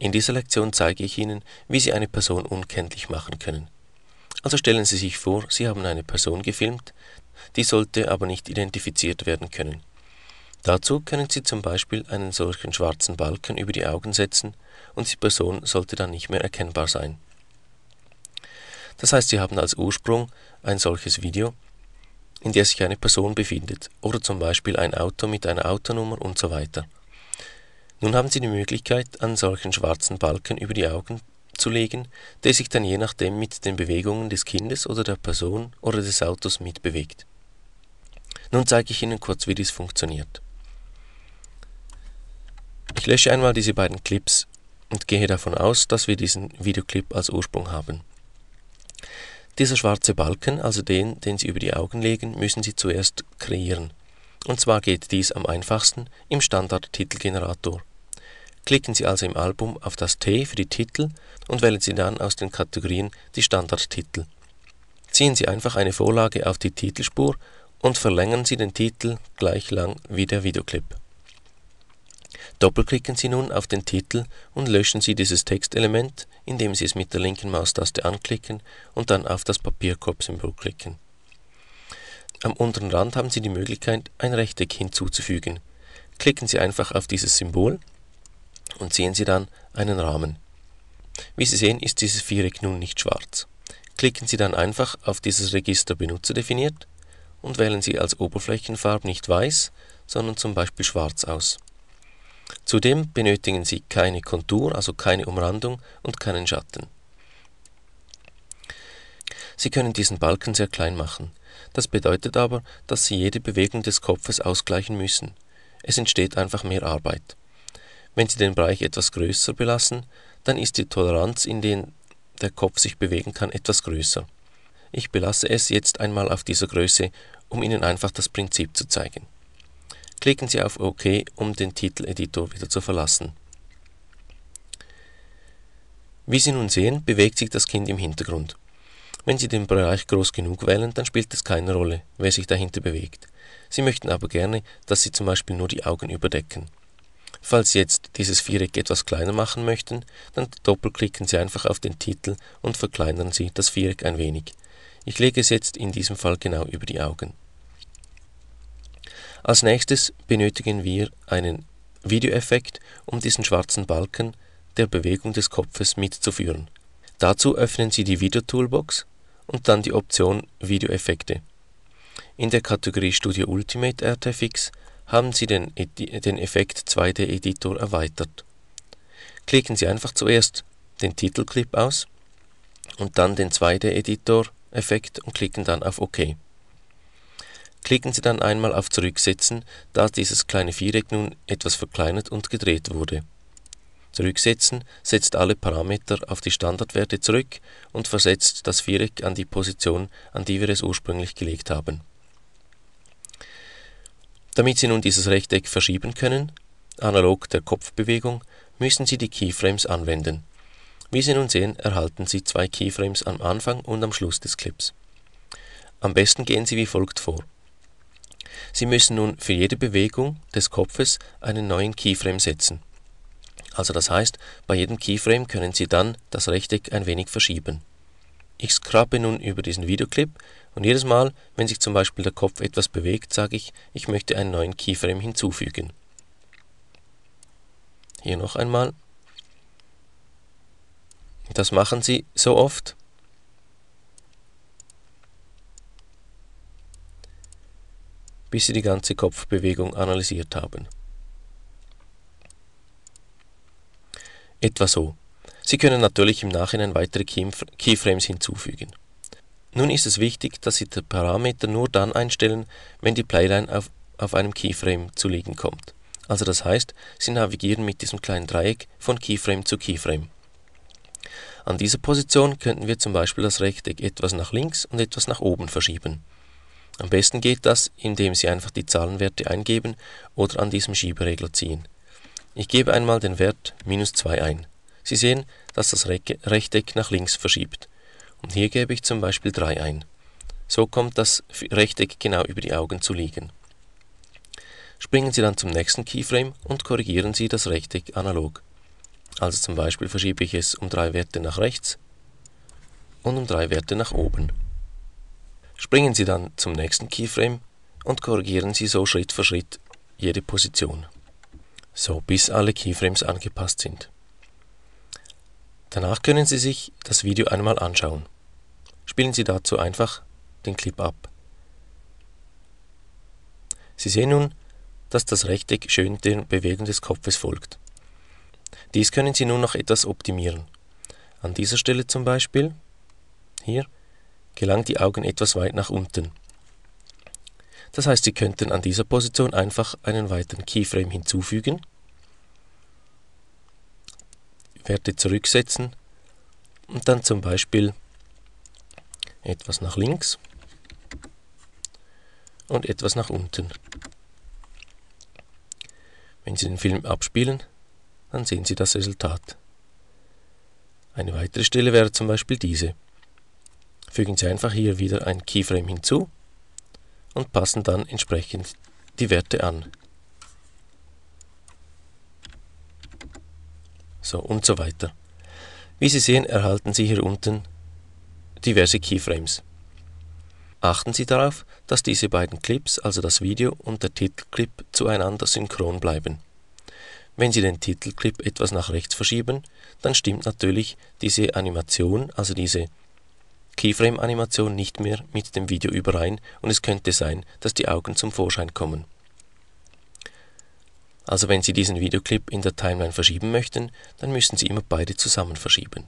In dieser Lektion zeige ich Ihnen, wie Sie eine Person unkenntlich machen können. Also stellen Sie sich vor, Sie haben eine Person gefilmt, die sollte aber nicht identifiziert werden können. Dazu können Sie zum Beispiel einen solchen schwarzen Balken über die Augen setzen und die Person sollte dann nicht mehr erkennbar sein. Das heißt, Sie haben als Ursprung ein solches Video, in der sich eine Person befindet oder zum Beispiel ein Auto mit einer Autonummer und so weiter. Nun haben Sie die Möglichkeit, einen solchen schwarzen Balken über die Augen zu legen, der sich dann je nachdem mit den Bewegungen des Kindes oder der Person oder des Autos mitbewegt. Nun zeige ich Ihnen kurz, wie dies funktioniert. Ich lösche einmal diese beiden Clips und gehe davon aus, dass wir diesen Videoclip als Ursprung haben. Dieser schwarze Balken, also den, den Sie über die Augen legen, müssen Sie zuerst kreieren. Und zwar geht dies am einfachsten im Standard-Titelgenerator. Klicken Sie also im Album auf das T für die Titel und wählen Sie dann aus den Kategorien die Standardtitel. Ziehen Sie einfach eine Vorlage auf die Titelspur und verlängern Sie den Titel gleich lang wie der Videoclip. Doppelklicken Sie nun auf den Titel und löschen Sie dieses Textelement, indem Sie es mit der linken Maustaste anklicken und dann auf das Papierkorb-Symbol klicken. Am unteren Rand haben Sie die Möglichkeit, ein Rechteck hinzuzufügen. Klicken Sie einfach auf dieses Symbol und sehen Sie dann einen Rahmen. Wie Sie sehen, ist dieses Viereck nun nicht schwarz. Klicken Sie dann einfach auf dieses Register Benutzer definiert und wählen Sie als Oberflächenfarbe nicht weiß, sondern zum Beispiel schwarz aus. Zudem benötigen Sie keine Kontur, also keine Umrandung und keinen Schatten. Sie können diesen Balken sehr klein machen. Das bedeutet aber, dass Sie jede Bewegung des Kopfes ausgleichen müssen. Es entsteht einfach mehr Arbeit. Wenn Sie den Bereich etwas größer belassen, dann ist die Toleranz, in der der Kopf sich bewegen kann, etwas größer. Ich belasse es jetzt einmal auf dieser Größe, um Ihnen einfach das Prinzip zu zeigen. Klicken Sie auf OK, um den Titeleditor wieder zu verlassen. Wie Sie nun sehen, bewegt sich das Kind im Hintergrund. Wenn Sie den Bereich groß genug wählen, dann spielt es keine Rolle, wer sich dahinter bewegt. Sie möchten aber gerne, dass Sie zum Beispiel nur die Augen überdecken. Falls Sie jetzt dieses Viereck etwas kleiner machen möchten, dann doppelklicken Sie einfach auf den Titel und verkleinern Sie das Viereck ein wenig. Ich lege es jetzt in diesem Fall genau über die Augen. Als nächstes benötigen wir einen Videoeffekt, um diesen schwarzen Balken der Bewegung des Kopfes mitzuführen. Dazu öffnen Sie die Video-Toolbox und dann die Option Videoeffekte. In der Kategorie Studio Ultimate RTFX haben Sie den, Edi den Effekt 2D Editor erweitert. Klicken Sie einfach zuerst den Titelclip aus und dann den 2D Editor Effekt und klicken dann auf OK. Klicken Sie dann einmal auf Zurücksetzen, da dieses kleine Viereck nun etwas verkleinert und gedreht wurde. Zurücksetzen setzt alle Parameter auf die Standardwerte zurück und versetzt das Viereck an die Position, an die wir es ursprünglich gelegt haben damit Sie nun dieses Rechteck verschieben können, analog der Kopfbewegung, müssen Sie die Keyframes anwenden. Wie Sie nun sehen, erhalten Sie zwei Keyframes am Anfang und am Schluss des Clips. Am besten gehen Sie wie folgt vor. Sie müssen nun für jede Bewegung des Kopfes einen neuen Keyframe setzen. Also das heißt, bei jedem Keyframe können Sie dann das Rechteck ein wenig verschieben. Ich scrubbe nun über diesen Videoclip und jedes Mal, wenn sich zum Beispiel der Kopf etwas bewegt, sage ich, ich möchte einen neuen Keyframe hinzufügen. Hier noch einmal. Das machen Sie so oft. bis Sie die ganze Kopfbewegung analysiert haben. Etwa so. Sie können natürlich im Nachhinein weitere Keyframes hinzufügen. Nun ist es wichtig, dass Sie die Parameter nur dann einstellen, wenn die Playline auf, auf einem Keyframe zu liegen kommt. Also das heißt, Sie navigieren mit diesem kleinen Dreieck von Keyframe zu Keyframe. An dieser Position könnten wir zum Beispiel das Rechteck etwas nach links und etwas nach oben verschieben. Am besten geht das, indem Sie einfach die Zahlenwerte eingeben oder an diesem Schieberegler ziehen. Ich gebe einmal den Wert minus 2 ein. Sie sehen, dass das Rechteck nach links verschiebt. Und hier gebe ich zum Beispiel 3 ein. So kommt das Rechteck genau über die Augen zu liegen. Springen Sie dann zum nächsten Keyframe und korrigieren Sie das Rechteck analog. Also zum Beispiel verschiebe ich es um 3 Werte nach rechts und um 3 Werte nach oben. Springen Sie dann zum nächsten Keyframe und korrigieren Sie so Schritt für Schritt jede Position. So bis alle Keyframes angepasst sind. Danach können Sie sich das Video einmal anschauen. Spielen Sie dazu einfach den Clip ab. Sie sehen nun, dass das Rechteck schön den Bewegung des Kopfes folgt. Dies können Sie nun noch etwas optimieren. An dieser Stelle zum Beispiel, hier, gelangen die Augen etwas weit nach unten. Das heißt, Sie könnten an dieser Position einfach einen weiteren Keyframe hinzufügen Werte zurücksetzen und dann zum Beispiel etwas nach links und etwas nach unten. Wenn Sie den Film abspielen, dann sehen Sie das Resultat. Eine weitere Stelle wäre zum Beispiel diese. Fügen Sie einfach hier wieder ein Keyframe hinzu und passen dann entsprechend die Werte an. so und so weiter. Wie Sie sehen, erhalten Sie hier unten diverse Keyframes. Achten Sie darauf, dass diese beiden Clips, also das Video und der Titelclip, zueinander synchron bleiben. Wenn Sie den Titelclip etwas nach rechts verschieben, dann stimmt natürlich diese Animation, also diese Keyframe-Animation nicht mehr mit dem Video überein und es könnte sein, dass die Augen zum Vorschein kommen. Also wenn Sie diesen Videoclip in der Timeline verschieben möchten, dann müssen Sie immer beide zusammen verschieben